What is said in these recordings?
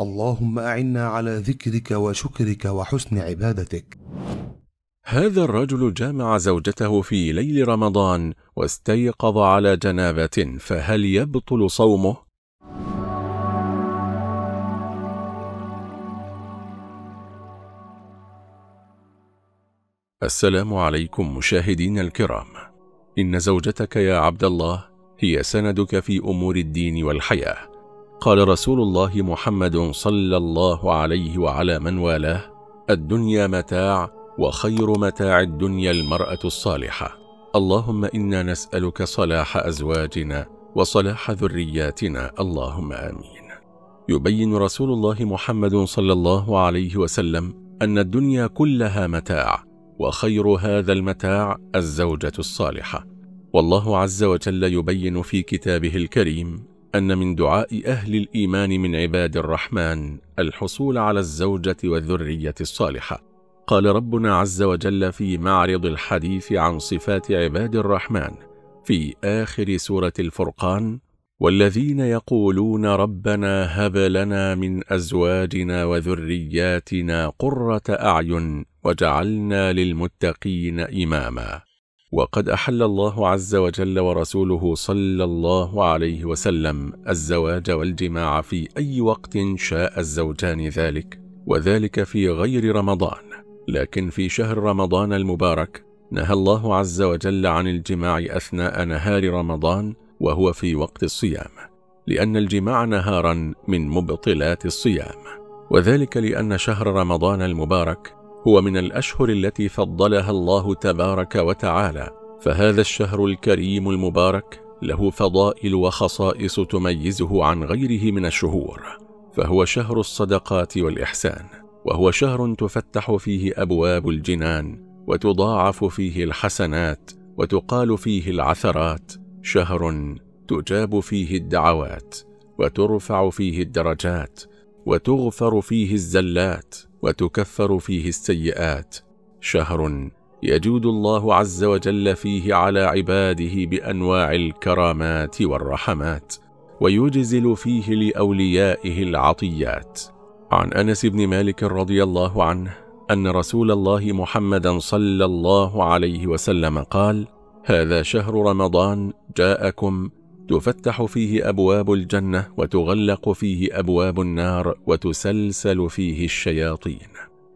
اللهم اعنا على ذكرك وشكرك وحسن عبادتك هذا الرجل جامع زوجته في ليل رمضان واستيقظ على جنابه فهل يبطل صومه السلام عليكم مشاهدين الكرام ان زوجتك يا عبد الله هي سندك في امور الدين والحياه قال رسول الله محمد صلى الله عليه وعلى من والاه الدنيا متاع وخير متاع الدنيا المرأة الصالحة اللهم إنا نسألك صلاح أزواجنا وصلاح ذرياتنا اللهم آمين يبين رسول الله محمد صلى الله عليه وسلم أن الدنيا كلها متاع وخير هذا المتاع الزوجة الصالحة والله عز وجل يبين في كتابه الكريم أن من دعاء أهل الإيمان من عباد الرحمن الحصول على الزوجة والذرية الصالحة قال ربنا عز وجل في معرض الحديث عن صفات عباد الرحمن في آخر سورة الفرقان والذين يقولون ربنا هب لنا من أزواجنا وذرياتنا قرة أعين وجعلنا للمتقين إماما وقد أحل الله عز وجل ورسوله صلى الله عليه وسلم الزواج والجماع في أي وقت شاء الزوجان ذلك وذلك في غير رمضان لكن في شهر رمضان المبارك نهى الله عز وجل عن الجماع أثناء نهار رمضان وهو في وقت الصيام لأن الجماع نهارا من مبطلات الصيام وذلك لأن شهر رمضان المبارك هو من الأشهر التي فضلها الله تبارك وتعالى فهذا الشهر الكريم المبارك له فضائل وخصائص تميزه عن غيره من الشهور فهو شهر الصدقات والإحسان وهو شهر تفتح فيه أبواب الجنان وتضاعف فيه الحسنات وتقال فيه العثرات شهر تجاب فيه الدعوات وترفع فيه الدرجات وتغفر فيه الزلات وتكفر فيه السيئات شهر يجود الله عز وجل فيه على عباده بأنواع الكرامات والرحمات ويجزل فيه لأوليائه العطيات عن أنس بن مالك رضي الله عنه أن رسول الله محمدا صلى الله عليه وسلم قال هذا شهر رمضان جاءكم تفتح فيه أبواب الجنة وتغلق فيه أبواب النار وتسلسل فيه الشياطين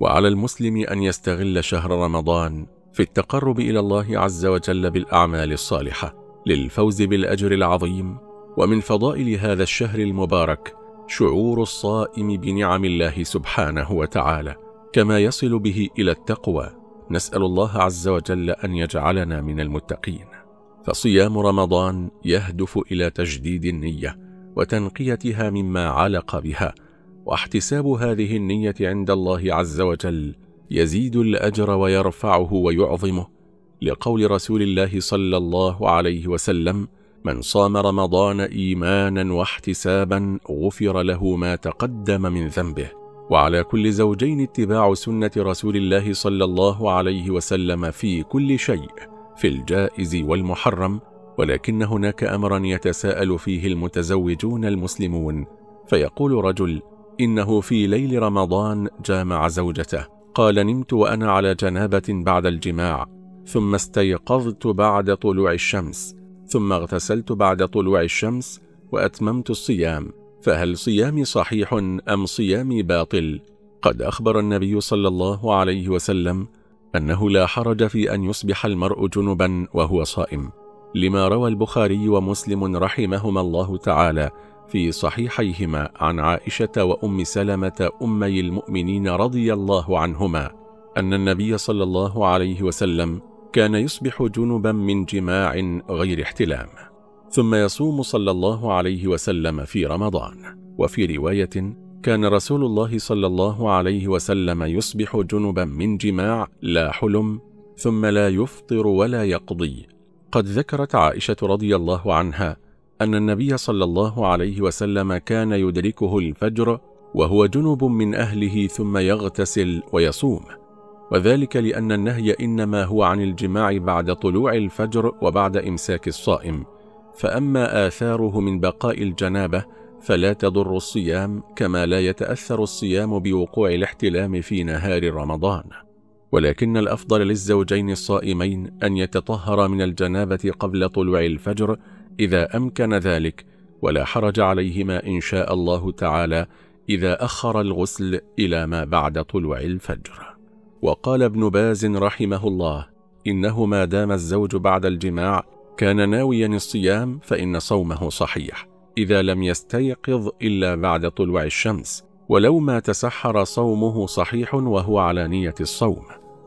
وعلى المسلم أن يستغل شهر رمضان في التقرب إلى الله عز وجل بالأعمال الصالحة للفوز بالأجر العظيم ومن فضائل هذا الشهر المبارك شعور الصائم بنعم الله سبحانه وتعالى كما يصل به إلى التقوى نسأل الله عز وجل أن يجعلنا من المتقين فصيام رمضان يهدف إلى تجديد النية وتنقيتها مما علق بها واحتساب هذه النية عند الله عز وجل يزيد الأجر ويرفعه ويعظمه لقول رسول الله صلى الله عليه وسلم من صام رمضان إيمانا واحتسابا غفر له ما تقدم من ذنبه وعلى كل زوجين اتباع سنة رسول الله صلى الله عليه وسلم في كل شيء في الجائز والمحرم ولكن هناك أمرا يتساءل فيه المتزوجون المسلمون فيقول رجل إنه في ليل رمضان جامع زوجته قال نمت وأنا على جنابة بعد الجماع ثم استيقظت بعد طلوع الشمس ثم اغتسلت بعد طلوع الشمس وأتممت الصيام فهل صيامي صحيح أم صيامي باطل؟ قد أخبر النبي صلى الله عليه وسلم أنه لا حرج في أن يصبح المرء جنبا وهو صائم لما روى البخاري ومسلم رحمهما الله تعالى في صحيحيهما عن عائشة وأم سلمة أمي المؤمنين رضي الله عنهما أن النبي صلى الله عليه وسلم كان يصبح جنبا من جماع غير احتلام ثم يصوم صلى الله عليه وسلم في رمضان وفي رواية كان رسول الله صلى الله عليه وسلم يصبح جنبا من جماع لا حلم ثم لا يفطر ولا يقضي قد ذكرت عائشة رضي الله عنها أن النبي صلى الله عليه وسلم كان يدركه الفجر وهو جنب من أهله ثم يغتسل ويصوم وذلك لأن النهي إنما هو عن الجماع بعد طلوع الفجر وبعد إمساك الصائم فأما آثاره من بقاء الجنابة فلا تضر الصيام كما لا يتأثر الصيام بوقوع الاحتلام في نهار رمضان ولكن الأفضل للزوجين الصائمين أن يتطهر من الجنابة قبل طلوع الفجر إذا أمكن ذلك ولا حرج عليهما إن شاء الله تعالى إذا أخر الغسل إلى ما بعد طلوع الفجر وقال ابن باز رحمه الله إنه ما دام الزوج بعد الجماع كان ناويا الصيام فإن صومه صحيح إذا لم يستيقظ إلا بعد طلوع الشمس ولو ما تسحر صومه صحيح وهو على نية الصوم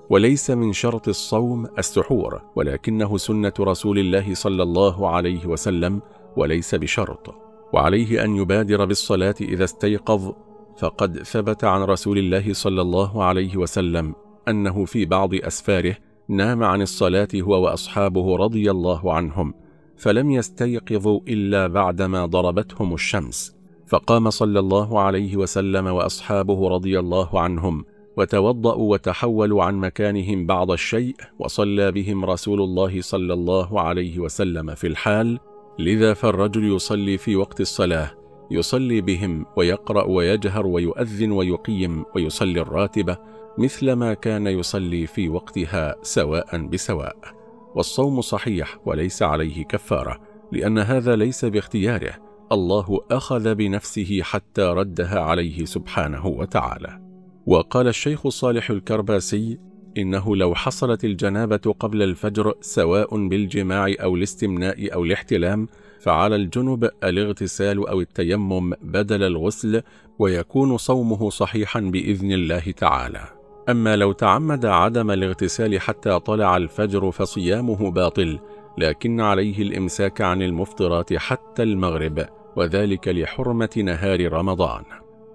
وليس من شرط الصوم السحور ولكنه سنة رسول الله صلى الله عليه وسلم وليس بشرط وعليه أن يبادر بالصلاة إذا استيقظ فقد ثبت عن رسول الله صلى الله عليه وسلم أنه في بعض أسفاره نام عن الصلاة هو وأصحابه رضي الله عنهم فلم يستيقظوا إلا بعدما ضربتهم الشمس فقام صلى الله عليه وسلم وأصحابه رضي الله عنهم وتوضأوا وتحولوا عن مكانهم بعض الشيء وصلى بهم رسول الله صلى الله عليه وسلم في الحال لذا فالرجل يصلي في وقت الصلاة يصلي بهم ويقرأ ويجهر ويؤذن ويقيم ويصلي الراتبة مثل ما كان يصلي في وقتها سواء بسواء والصوم صحيح وليس عليه كفارة لأن هذا ليس باختياره الله أخذ بنفسه حتى ردها عليه سبحانه وتعالى وقال الشيخ صالح الكرباسي إنه لو حصلت الجنابة قبل الفجر سواء بالجماع أو الاستمناء أو الاحتلام فعلى الجنب الاغتسال أو التيمم بدل الغسل ويكون صومه صحيحا بإذن الله تعالى أما لو تعمد عدم الاغتسال حتى طلع الفجر فصيامه باطل لكن عليه الإمساك عن المفطرات حتى المغرب وذلك لحرمة نهار رمضان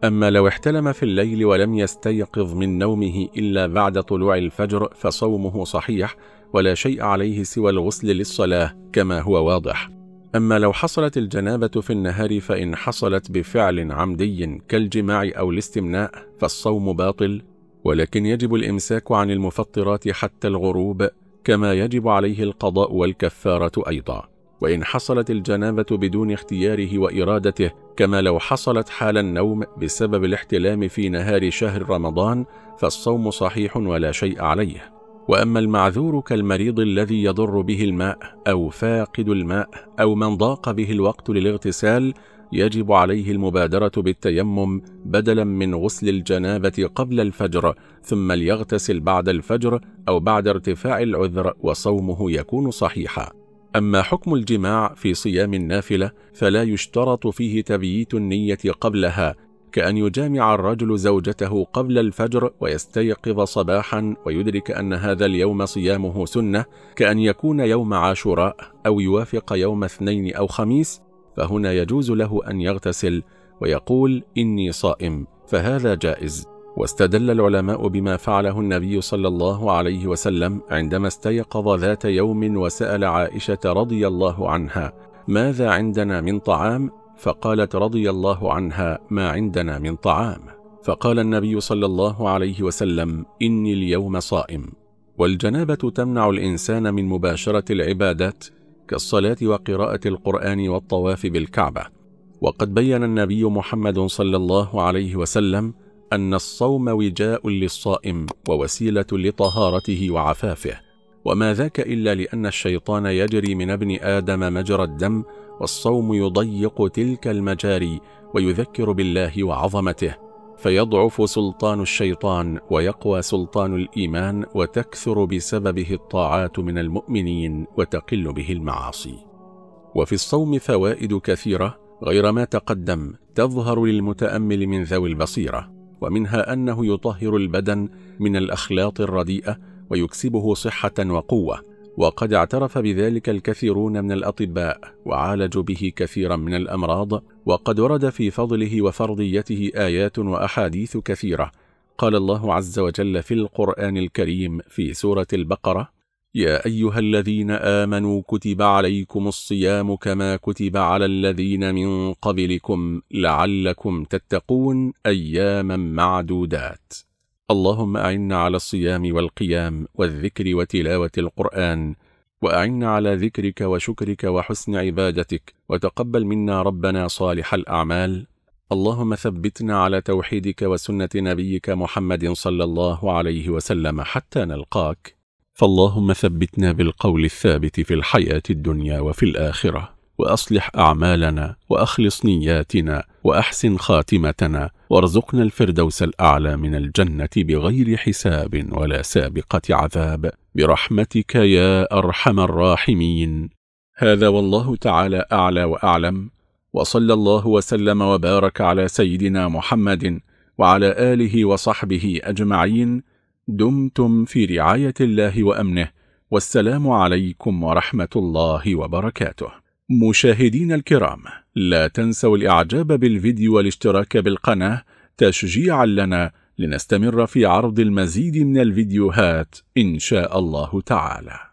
أما لو احتلم في الليل ولم يستيقظ من نومه إلا بعد طلوع الفجر فصومه صحيح ولا شيء عليه سوى الغسل للصلاة كما هو واضح أما لو حصلت الجنابة في النهار فإن حصلت بفعل عمدي كالجماع أو الاستمناء فالصوم باطل ولكن يجب الإمساك عن المفطرات حتى الغروب كما يجب عليه القضاء والكفارة أيضا وإن حصلت الجنابة بدون اختياره وإرادته كما لو حصلت حال النوم بسبب الاحتلام في نهار شهر رمضان فالصوم صحيح ولا شيء عليه وأما المعذور كالمريض الذي يضر به الماء أو فاقد الماء أو من ضاق به الوقت للاغتسال يجب عليه المبادرة بالتيمم بدلا من غسل الجنابة قبل الفجر ثم ليغتسل بعد الفجر أو بعد ارتفاع العذر وصومه يكون صحيحا أما حكم الجماع في صيام النافلة فلا يشترط فيه تبييت النية قبلها كأن يجامع الرجل زوجته قبل الفجر ويستيقظ صباحا ويدرك أن هذا اليوم صيامه سنة كأن يكون يوم عاشوراء أو يوافق يوم اثنين أو خميس فهنا يجوز له أن يغتسل ويقول إني صائم فهذا جائز واستدل العلماء بما فعله النبي صلى الله عليه وسلم عندما استيقظ ذات يوم وسأل عائشة رضي الله عنها ماذا عندنا من طعام؟ فقالت رضي الله عنها ما عندنا من طعام فقال النبي صلى الله عليه وسلم إني اليوم صائم والجنابة تمنع الإنسان من مباشرة العبادات كالصلاة وقراءة القرآن والطواف بالكعبة وقد بين النبي محمد صلى الله عليه وسلم أن الصوم وجاء للصائم ووسيلة لطهارته وعفافه وما ذاك إلا لأن الشيطان يجري من ابن آدم مجرى الدم والصوم يضيق تلك المجاري ويذكر بالله وعظمته فيضعف سلطان الشيطان ويقوى سلطان الإيمان وتكثر بسببه الطاعات من المؤمنين وتقل به المعاصي وفي الصوم فوائد كثيرة غير ما تقدم تظهر للمتأمل من ذوي البصيرة ومنها أنه يطهر البدن من الأخلاط الرديئة ويكسبه صحة وقوة وقد اعترف بذلك الكثيرون من الأطباء وعالجوا به كثيرا من الأمراض وقد ورد في فضله وفرضيته آيات وأحاديث كثيرة قال الله عز وجل في القرآن الكريم في سورة البقرة يا أيها الذين آمنوا كتب عليكم الصيام كما كتب على الذين من قبلكم لعلكم تتقون أياما معدودات اللهم أعنا على الصيام والقيام والذكر وتلاوة القرآن وأعنا على ذكرك وشكرك وحسن عبادتك وتقبل منا ربنا صالح الأعمال اللهم ثبتنا على توحيدك وسنة نبيك محمد صلى الله عليه وسلم حتى نلقاك فاللهم ثبتنا بالقول الثابت في الحياة الدنيا وفي الآخرة واصلح اعمالنا واخلص نياتنا واحسن خاتمتنا وارزقنا الفردوس الاعلى من الجنه بغير حساب ولا سابقه عذاب برحمتك يا ارحم الراحمين هذا والله تعالى اعلى واعلم وصلى الله وسلم وبارك على سيدنا محمد وعلى اله وصحبه اجمعين دمتم في رعايه الله وامنه والسلام عليكم ورحمه الله وبركاته مشاهدين الكرام لا تنسوا الإعجاب بالفيديو والاشتراك بالقناة تشجيعا لنا لنستمر في عرض المزيد من الفيديوهات إن شاء الله تعالى